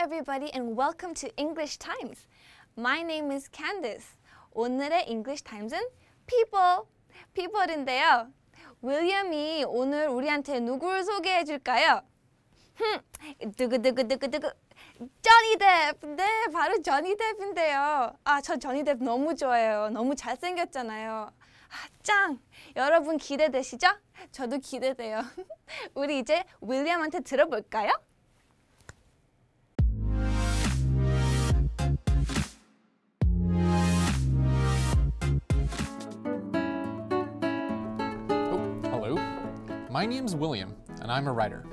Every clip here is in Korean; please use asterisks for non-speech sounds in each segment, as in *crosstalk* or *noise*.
everybody and welcome to English Times. My name is Candice. 오늘의 English Times은 people, people인데요. 윌리엄이 오늘 우리한테 누구 소개해 줄까요? 흠, 두구두구두구두구. 쟈니 뎁! 네, 바로 쟈니 뎁인데요. 아, 저 쟈니 뎁 너무 좋아해요. 너무 잘생겼잖아요. 아, 짱! 여러분 기대되시죠? 저도 기대돼요. *laughs* 우리 이제 윌리엄한테 들어볼까요? My name's William, and I'm a writer.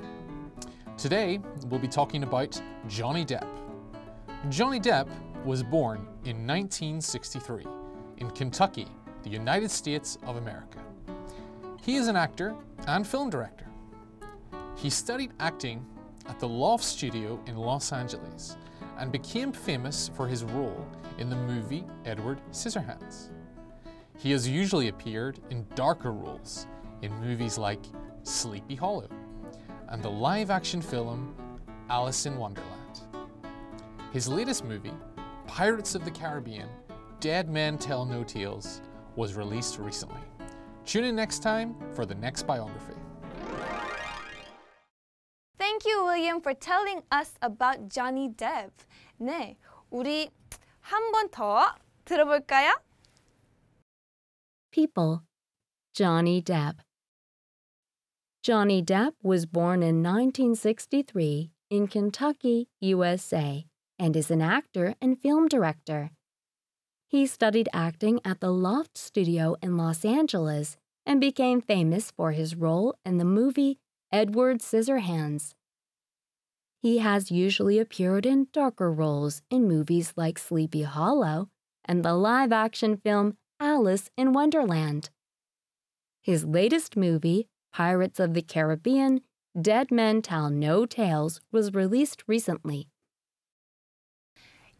Today, we'll be talking about Johnny Depp. Johnny Depp was born in 1963 in Kentucky, the United States of America. He is an actor and film director. He studied acting at the Loft Studio in Los Angeles and became famous for his role in the movie Edward Scissorhands. He has usually appeared in darker roles in movies like Sleepy Hollow, and the live action film Alice in Wonderland. His latest movie, Pirates of the Caribbean Dead Men Tell No Tales, was released recently. Tune in next time for the next biography. Thank you, William, for telling us about Johnny Depp. 네, 우리 한더 들어볼까요? People, Johnny Depp. Johnny Depp was born in 1963 in Kentucky, USA, and is an actor and film director. He studied acting at the Loft Studio in Los Angeles and became famous for his role in the movie Edward Scissorhands. He has usually appeared in darker roles in movies like Sleepy Hollow and the live action film Alice in Wonderland. His latest movie Pirates of the Caribbean Dead Men Tell No Tales was released recently.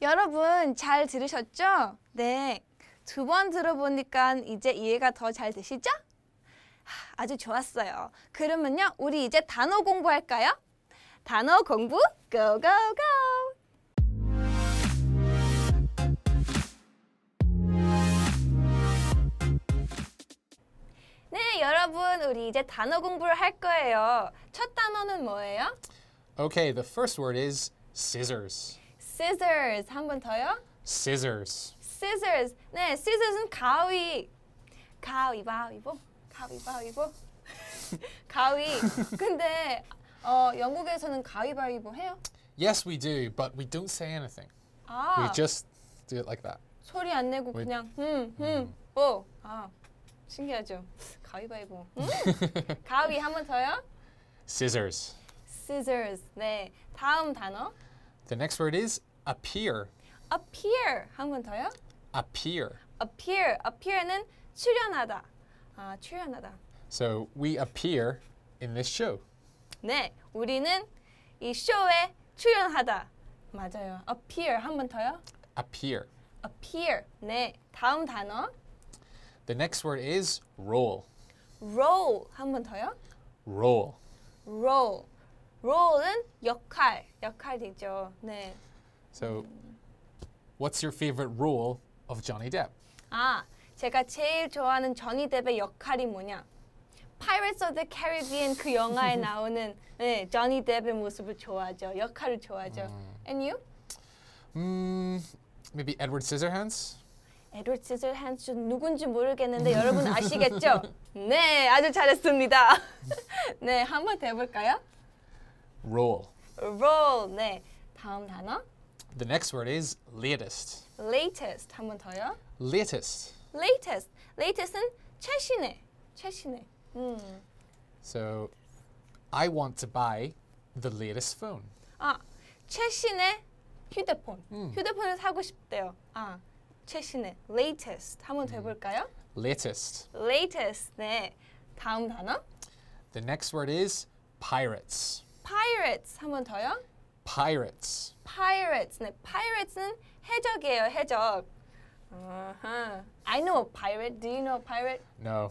여러분 잘 들으셨죠? 네. 두 번 들어보니까 이제 이해가 더 잘 되시죠? 아주 좋았어요. 그러면요, 우리 이제 단어 공부할까요? 단어 공부 고고고! 네, 여러분, 우리 이제 단어 공부를 할 거예요. 첫 단어는 뭐예요? Okay, the first word is scissors. Scissors. 한 번 더요? Scissors. Scissors. 네, scissors은 가위. 가위바위보. 가위바위보. 가위. 근데 어, 영국에서는 가위바위보 해요? Yes, we do, but we don't say anything. 아. We just do it like that. 소리 안 내고 we, 그냥 흠, 흠, 음. 뭐. 아. 신기하죠? 가위바위보. 음? 가위 한번 더요? Scissors. Scissors. 네. 다음 단어. The next word is appear. Appear. 한 번 더요? Appear. Appear. Appear는 출연하다. 아, 출연하다. So we appear in this show. 네. 우리는 이 쇼에 출연하다. 맞아요. Appear. 한 번 더요? Appear. Appear. 네. 다음 단어. The next word is roll. roll 한번 더요. roll. roll. roll은 역할, 역할이죠. 네. So what's your favorite role of Johnny Depp? 아, 제가 제일 좋아하는 Johnny Depp의 역할이 뭐냐? Pirates of the Caribbean 그 영화에 *laughs* 나오는 네, Johnny Depp의 모습을 좋아하죠. 역할을 좋아하죠. And you? 음, maybe Edward Scissorhands? 에롤짓을 한줄 누군지 모르겠는데 여러분 아시겠죠? 네, 아주 잘했습니다. 네, 한번 해볼까요? Roll. Roll. 네, 다음 단어. The next word is latest. Latest. 한 번 더요. Latest. Latest. Latest은 최신의. 최신의. 음. So, I want to buy the latest phone. 아, 최신의 휴대폰. 음. 휴대폰을 사고 싶대요. 아. 최신의 latest 한번 더 해볼까요? Latest. Latest. 네. 다음 단어 The next word is pirates. pirates 한번 더요. Pirates. Pirates. 네, pirates는 해적이에요. 해적. Uh-huh. I know a pirate. Do you know a pirate? No.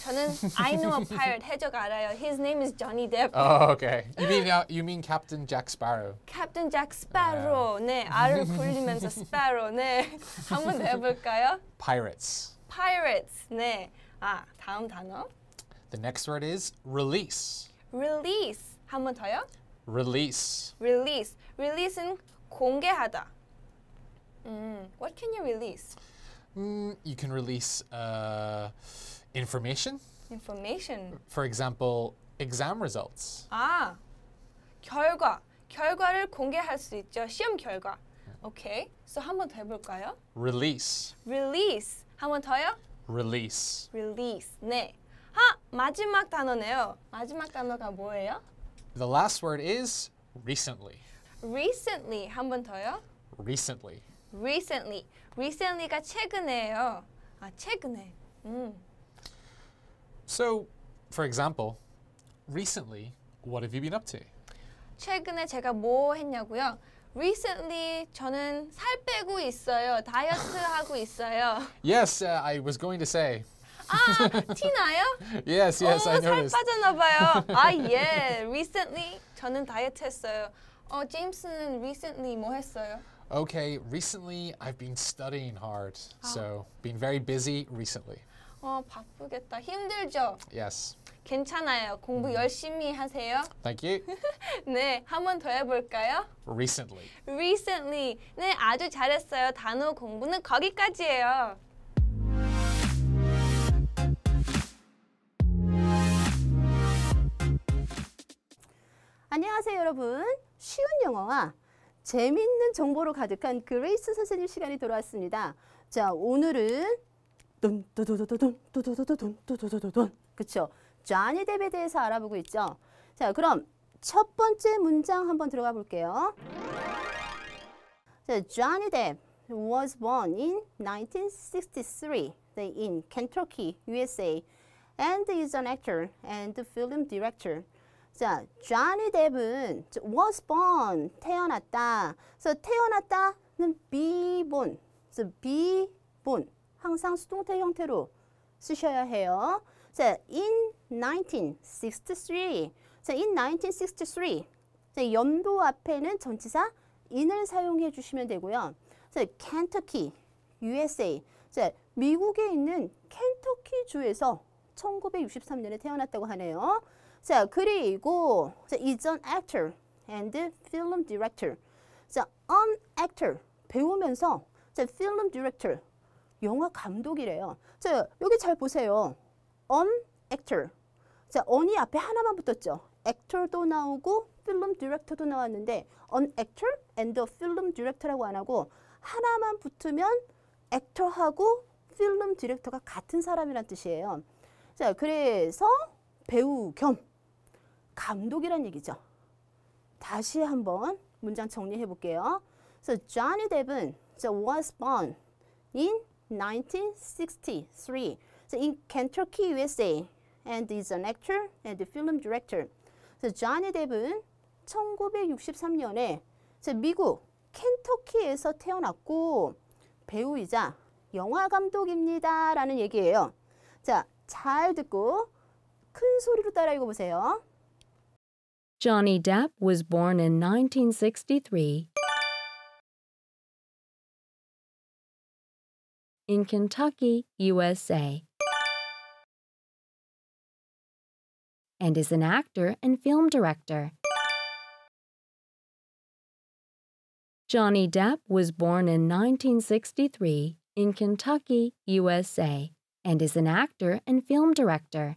저는 *laughs* I know a pirate 해적 알아요. His name is Johnny Depp. Oh, okay. You mean uh, you mean Captain Jack Sparrow? Captain Jack Sparrow. Uh. 네, R을 *laughs* 굴리면서 Sparrow. 네, 한번 해볼까요? Pirates. Pirates. 네. 아, 다음 단어. The next word is release. Release. 한 번 더요? Release. Release. Release는 공개하다. 음, what can you release? Mm, you can release. Uh, information. Information. For example, exam results. 아, 결과. 결과를 공개할 수 있죠. 시험 결과. Okay. So 한 번 더 해볼까요? Release. Release. 한 번 더요? Release. Release. 네. 하 마지막 단어네요. 마지막 단어가 뭐예요? The last word is recently. Recently. 한 번 더요? Recently. Recently. Recently가 최근에요. 아, 최근에. 음. So, for example, recently, what have you been up to? 최근에 제가 뭐 했냐고요? Recently, 저는 살 빼고 있어요. 다이어트 *laughs* 하고 있어요. Yes, uh, I was going to say. 아, *laughs* 티나요? Yes, yes, 오, I noticed. 살 빠졌나 봐요. 아, *laughs* 예. Recently, 저는 다이어트 했어요. 어, 제임스는 recently 뭐 했어요? Okay, recently I've been studying hard, so been very busy recently. 어, 바쁘겠다. 힘들죠? Yes. 괜찮아요. 공부 음. 열심히 하세요. Thank you. *laughs* 네, 한 번 더 해볼까요? Recently. Recently. 네, 아주 잘했어요. 단어 공부는 거기까지예요. 안녕하세요, 여러분. 쉬운 영어와 재미있는 정보로 가득한 그레이스 선생님 시간이 돌아왔습니다. 자, 오늘은 돈 뚠뚜두두두둔뚜두두두둔뚜두두두둔 그렇죠. 쟈니 뎁에 대해서 알아보고 있죠. 자, 그럼 첫 번째 문장 한번 들어가 볼게요. 자, 쟈니 뎁 was born in 1963 in Kentucky, USA and is an actor and film director. 자, 쟈니 뎁은 was born 태어났다. 그래서 태어났다는 be born. 그래서 be born. 항상 수동태 형태로 쓰셔야 해요. 자, in 1963. 자, in 1963. 자, 연도 앞에는 전치사 in을 사용해 주시면 되고요. 자, 켄터키, USA. 자, 미국에 있는 켄터키 주에서 1963년에 태어났다고 하네요. 자, 그리고 자, 이전 actor and film director. 자, an actor 배우면서 자, film director 영화 감독이래요. 자, 여기 잘 보세요. an actor. 자, on이 앞에 하나만 붙었죠. actor도 나오고 film director도 나왔는데 an actor and a film director라고 안 하고 하나만 붙으면 액터하고 필름 디렉터가 같은 사람이란 뜻이에요. 자, 그래서 배우 겸 감독이란 얘기죠. 다시 한번 문장 정리해 볼게요. So Johnny d e p p was born in 1963. So in Kentucky, USA. And is an actor and a film director. So Johnny Depp은 1963년에 미국 켄터키에서 태어났고 배우이자 영화 감독입니다. 라는 얘기예요. 자, 잘 듣고 큰 소리로 따라 읽어보세요. Johnny Depp was born in 1963 in Kentucky, USA, and is an actor and film director. Johnny Depp was born in 1963 in Kentucky, USA, and is an actor and film director.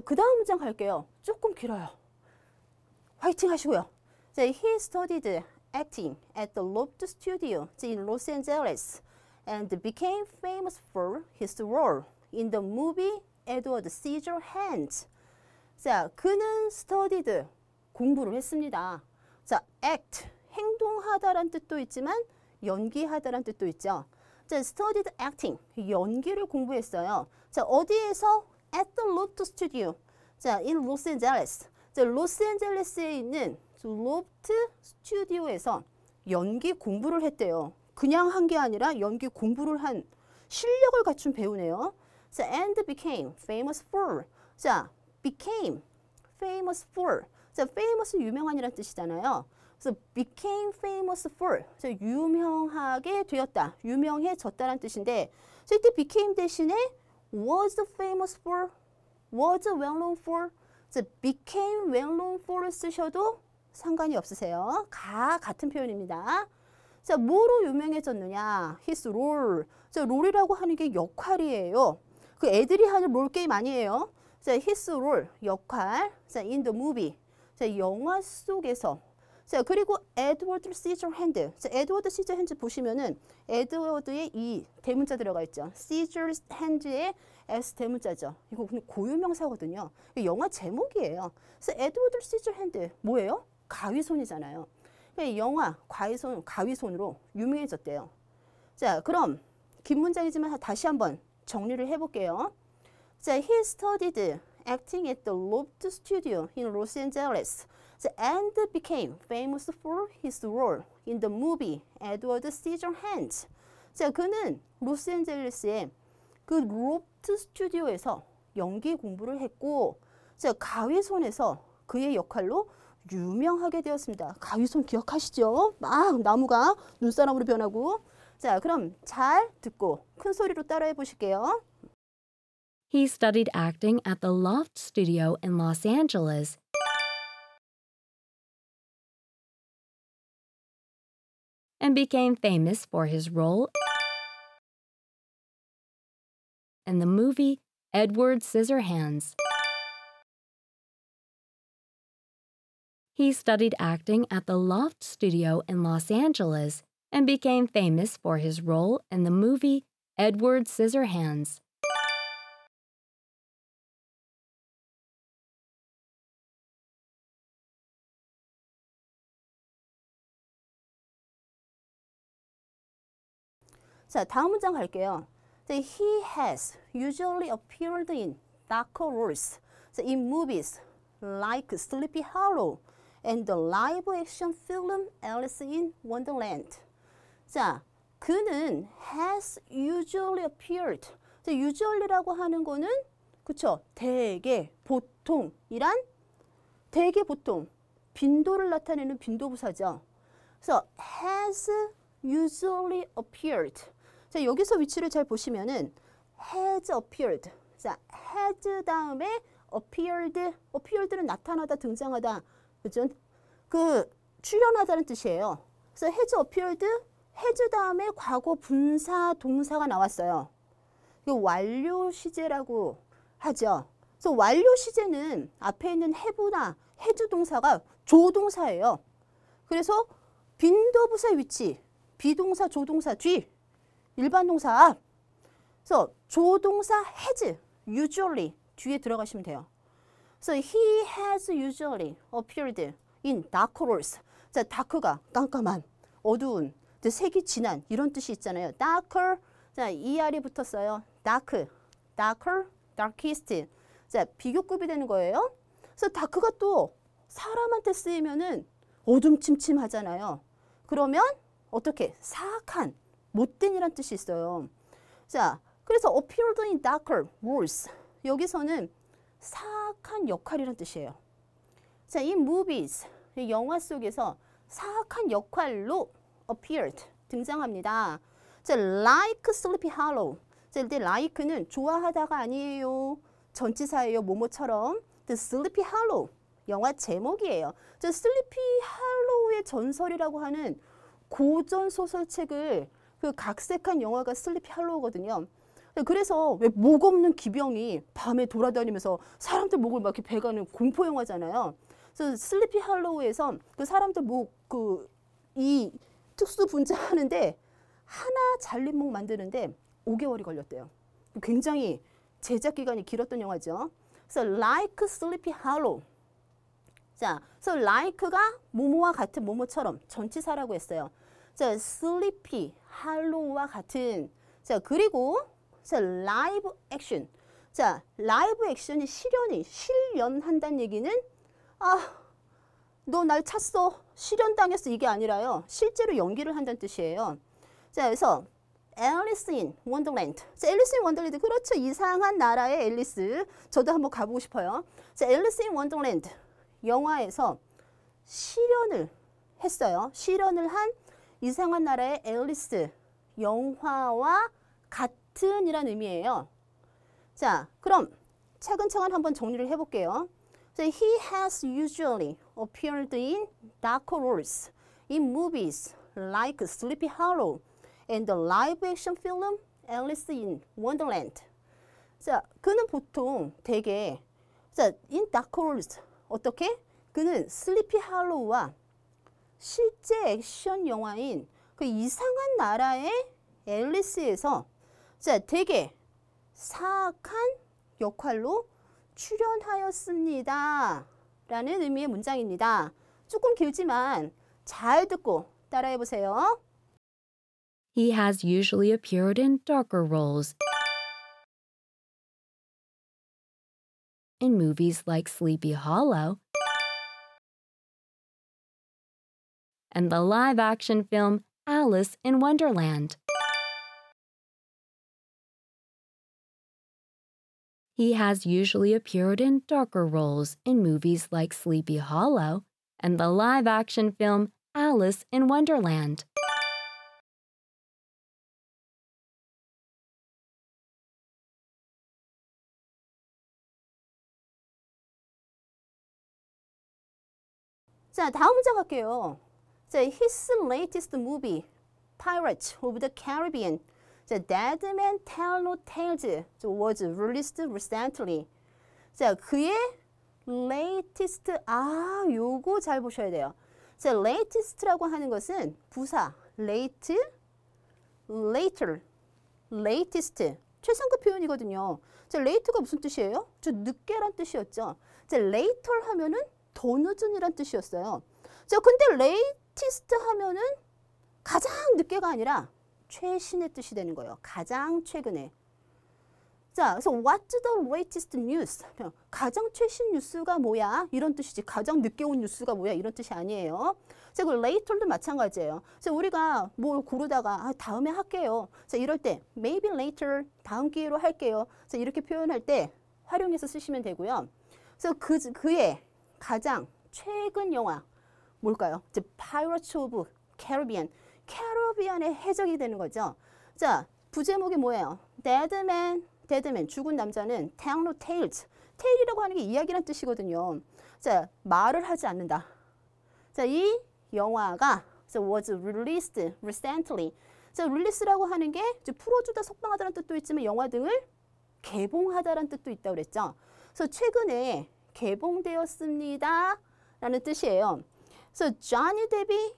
그 다음 문장 갈게요. 조금 길어요. 화이팅 하시고요. 자, he studied acting at the Loft Studio in Los Angeles and became famous for his role in the movie Edward Scissorhands. 자, 그는 studied 공부를 했습니다. 자, act 행동하다란 뜻도 있지만 연기하다란 뜻도 있죠. 자, studied acting 연기를 공부했어요. 자, 어디에서 at the Loft Studio. 자, in Los Angeles. 자, 로스앤젤레스에 있는 로프트 스튜디오에서 연기 공부를 했대요. 그냥 한 게 아니라 연기 공부를 한 실력을 갖춘 배우네요. 자, and became famous for. 자, became famous for. 자, famous 유명한이란 뜻이잖아요. 그래서 became famous for. 자, 유명하게 되었다. 유명해졌다란 뜻인데, 자, 이때 became 대신에 was famous for, was well known for, became well known for 쓰셔도 상관이 없으세요. 가 같은 표현입니다. 자, 뭐로 유명해졌느냐? His role. 자, 롤이라고 하는 게 역할이에요. 그 애들이 하는 롤 게임 아니에요. 자, his role, 역할. 자, in the movie. 자, 영화 속에서 자, 그리고 에드워드 시저 핸드. 자, 에드워드 시저 핸드 보시면은 에드워드의 이 대문자 들어가 있죠. 시저 핸드의 S 대문자죠. 이거 그냥 고유명사거든요. 영화 제목이에요. 그래서 에드워드 시저 핸드 뭐예요? 가위손이잖아요. 영화 가위손 가위손으로 유명해졌대요. 자, 그럼 긴 문장이지만 다시 한번 정리를 해볼게요. 자, he studied acting at the Loft Studio in Los Angeles. developed and became famous for his role in the movie Edward Scissorhands. 자, 그는 로스앤젤레스의 그 로프트 스튜디오에서 연기 공부를 했고 자, 가위손에서 그의 역할로 유명하게 되었습니다. 가위손 기억하시죠? 막 나무가 눈사람으로 변하고 자, 그럼 잘 듣고 큰 소리로 따라해 보실게요. He studied acting at the Loft Studio in Los Angeles and became famous for his role in the movie Edward Scissorhands. He studied acting at the Loft Studio in Los Angeles and became famous for his role in the movie Edward Scissorhands. 자, 다음 문장 갈게요. 자, he has usually appeared in darker roles in movies like Sleepy Hollow and the live action film Alice in Wonderland. 자, 그는 has usually appeared. 자, usually라고 하는 거는 그쵸? 대개, 보통이란 대개 보통 빈도를 나타내는 빈도부사죠. 그래서 has usually appeared. 자, 여기서 위치를 잘 보시면은 has appeared. 자, has 다음에 appeared. appeared는 나타나다, 등장하다. 그죠? 그 출연하다는 뜻이에요. 그래서 has appeared, has 다음에 과거 분사 동사가 나왔어요. 이거 그 완료 시제라고 하죠. 그래서 완료 시제는 앞에 있는 해부나 해주 동사가 조동사예요. 그래서 빈도부사 위치, 비동사, 조동사 뒤 일반 동사 앞. 그래서 조동사 has, usually 뒤에 들어가시면 돼요. So he has usually appeared in dark holes. 자, 다크가 깜깜한, 어두운, 색이 진한 이런 뜻이 있잖아요. darker, 자, er이 붙었어요. dark, darker, darkest. 자, 비교급이 되는 거예요. 그래서 다크가 또 사람한테 쓰이면은 어둠침침하잖아요. 그러면 어떻게 사악한 못된이란 뜻이 있어요. 자, 그래서 appeared in darker r o l e 여기서는 사악한 역할이란 뜻이에요. 자, 이 movies, 이 영화 속에서 사악한 역할로 appeared, 등장합니다. 자, like Sleepy Hollow. 자, 이때 like는 좋아하다가 아니에요. 전치사예요, 모모처럼. The Sleepy Hollow. 영화 제목이에요. 자, Sleepy Hollow의 전설이라고 하는 고전 소설책을 그 각색한 영화가 슬리피 할로우거든요. 그래서 왜 목 없는 기병이 밤에 돌아다니면서 사람들 목을 막 이렇게 베가는 공포 영화잖아요. 그래서 슬리피 할로우에선 그 사람들 목 그이 특수 분자하는데 하나 잘린 목 만드는데 5개월이 걸렸대요. 굉장히 제작 기간이 길었던 영화죠. 그래서 Like Sleepy Hollow. 자, 그래서 Like가 모모와 같은 모모처럼 전치사라고 했어요. 자, Sleepy 할롱와 같은 자 그리고 자 라이브 액션 자 라이브 액션이 실현이 실현한다는 얘기는 아너날 찼어 실현당했어 이게 아니라요 실제로 연기를 한다는 뜻이에요 자 그래서 앨리스 인 원더랜드 자 앨리스 인 원더랜드 그렇죠 이상한 나라의 앨리스 저도 한번 가보고 싶어요 자 앨리스 인 원더랜드 영화에서 실현을 했어요 실현을 한 이상한 나라의 앨리스 영화와 같은 이란 의미예요. 자, 그럼 차근차근 한번 정리를 해볼게요. So he has usually appeared in dark roles, in movies like Sleepy Hollow and the live-action film Alice in Wonderland. 자, 그는 보통 되게 자, in dark roles 어떻게? 그는 Sleepy Hollow와 실제 액션 영화인 그 이상한 나라의 앨리스에서 자, 되게 사악한 역할로 출연하였습니다. 라는 의미의 문장입니다. 조금 길지만 잘 듣고 따라해 보세요. He has usually appeared in darker roles in movies like Sleepy Hollow and the live action film Alice in Wonderland. He has usually appeared in darker roles in movies like Sleepy Hollow and the live action film Alice in Wonderland. 자, 다음 갈게요. 자, his latest movie, Pirates of the Caribbean, 자, Dead Man Tell No Tales was released recently. 자, 그의 latest, 아, 요거 잘 보셔야 돼요. 자, latest라고 하는 것은 부사, late, later, latest. 최상급 표현이거든요. 자, late가 무슨 뜻이에요? 저 늦게란 뜻이었죠. 자, later 하면은 더 늦은이란 뜻이었어요. 자, 근데 late 아티스트 하면은 가장 늦게가 아니라 최신의 뜻이 되는 거예요. 가장 최근에. 자, 그래서 what s the latest news? 가장 최신 뉴스가 뭐야? 이런 뜻이지. 가장 늦게 온 뉴스가 뭐야? 이런 뜻이 아니에요. 그래서 그 later도 마찬가지예요. 그래서 우리가 뭘 고르다가 아, 다음에 할게요. 자, 이럴 때 maybe later, 다음 기회로 할게요. 자, 이렇게 표현할 때 활용해서 쓰시면 되고요. 그래서 그, 그의 가장 최근 영화, 뭘까요? The Pirates of Caribbean. 캐리비안의 해적이 되는 거죠. 자, 부제목이 뭐예요? Deadman, Deadman, 죽은 남자는 Tanglo Tales. 테일이라고 하는 게 이야기란 뜻이거든요. 자, 말을 하지 않는다. 자, 이 영화가 was released recently. 자, release라고 하는 게 풀어주다, 석방하다는 뜻도 있지만 영화 등을 개봉하다라는 뜻도 있다고 그랬죠. 그래서 최근에 개봉되었습니다. 라는 뜻이에요. So j o h n n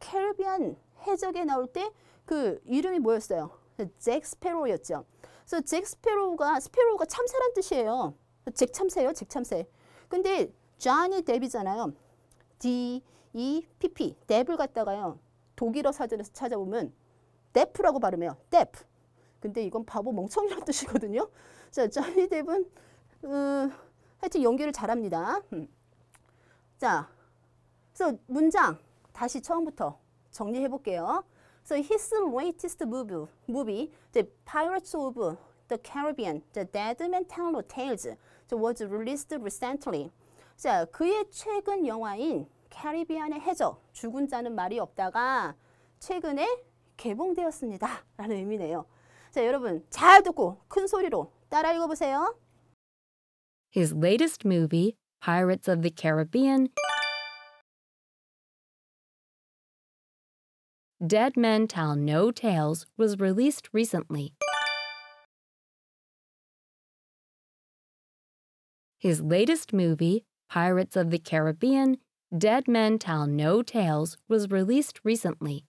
캐리비안 해적에 나올 때 그 이름이 뭐였어요? 잭 스페로였죠. 그래서 잭 스페로가 스페로가 참새란 뜻이에요. 잭 참새요, 잭 참새. 근데 j o h n 잖아요 D E P P 뎁을 갖다가요 독일어 사전에서 찾아보면 데프라고 발음해요. 데프. 근데 이건 바보 멍청이란 뜻이거든요. 자, 쟈니 뎁은 어, 하여튼 연기를 잘합니다. 음. 자, 그래서 문장 다시 처음부터 정리해 볼게요. So his latest movie, movie the Pirates of the Caribbean, The Dead Man Tells Tales was released recently. 자, 그의 최근 영화인 캐리비안의 해적, 죽은 자는 말이 없다가 최근에 개봉되었습니다. 라는 의미네요. 자, 여러분 잘 듣고 큰 소리로 따라 읽어보세요. His latest movie, Pirates of the Caribbean, Dead Men Tell No Tales was released recently. His latest movie, Pirates of the Caribbean Dead Men Tell No Tales, was released recently.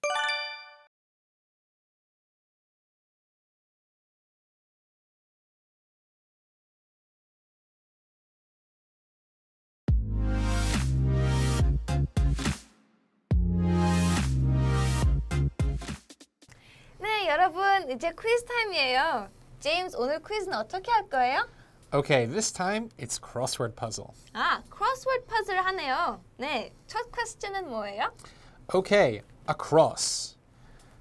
여러분 이제 퀴즈 타임이에요. 제임스 오늘 퀴즈는 어떻게 할 거예요? Okay, this time it's crossword puzzle. 아, crossword puzzle 하네요. 네, 첫 퀘스천은 뭐예요? Okay, across.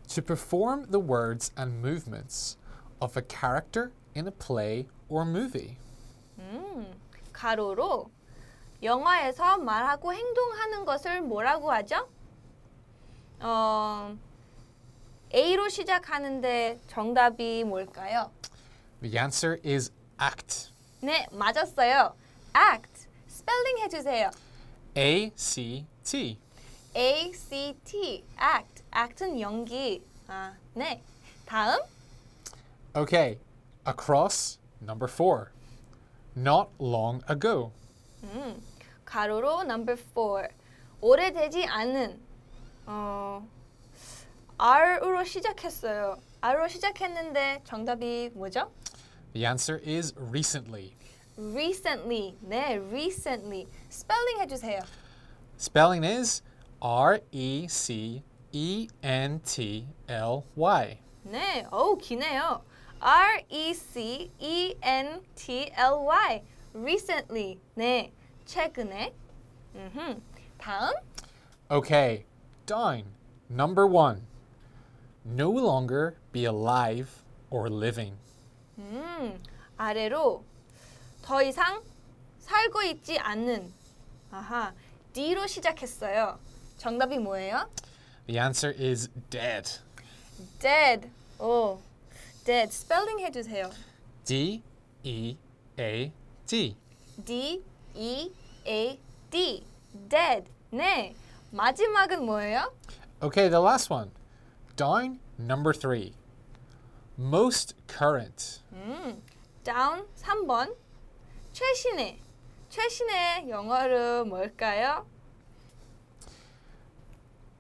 To perform the words and movements of a character in a play or movie. 음, 가로로 영화에서 말하고 행동하는 것을 뭐라고 하죠? 어, A로 시작하는데 정답이 뭘까요? The answer is act. 네, 맞았어요. act. 스펠링 해주세요. A C T. A C T. act. act은 연기. 아, 네. 다음. Okay. Across number 4. Not long ago. 음. 가로로 number 4. 오래되지 않은 어 R으로 시작했어요. R로 시작했는데 정답이 뭐죠? The answer is recently. Recently. 네, recently. Spelling 해주세요. Spelling is R E C E N T L Y. 네, 오 기네요. R E C E N T L Y. Recently. 네, 최근에. 음흠. 다음. Okay, dine. Number one no longer be alive or living. 음, 아래로 더 이상 살고 있지 않는. 아하, D로 시작했어요. 정답이 뭐예요? The answer is dead. Dead. 오, dead. Spelling E A D. D E A D. Dead. 네. 마지막은 뭐예요? Okay, the last one. Down, number three. Most current. 음, down 3번. 최신의. 최신의 영어로 뭘까요?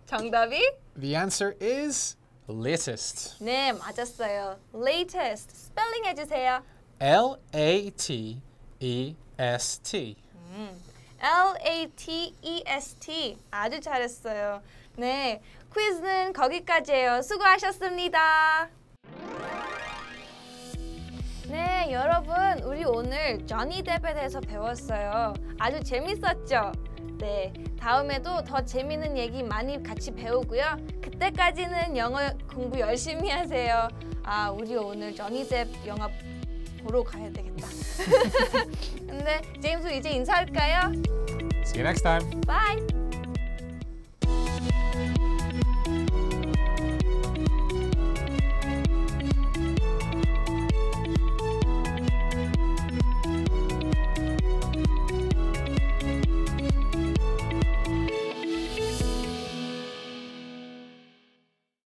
정답이? The answer is latest. 네, 맞았어요. latest. Spelling L A T E S T. 음, L A T E S T. 아주 잘했어요. 네, 퀴즈는 거기까지예요. 수고하셨습니다. 네, 여러분 우리 오늘 쟈니 뎁에 대해서 배웠어요. 아주 재밌었죠? 네, 다음에도 더 재밌는 얘기 많이 같이 배우고요. 그때까지는 영어 공부 열심히 하세요. 아, 우리 오늘 쟈니 뎁 영화 보러 가야 되겠다. *laughs* 근데 제임스 이제 인사할까요? See you next time. Bye.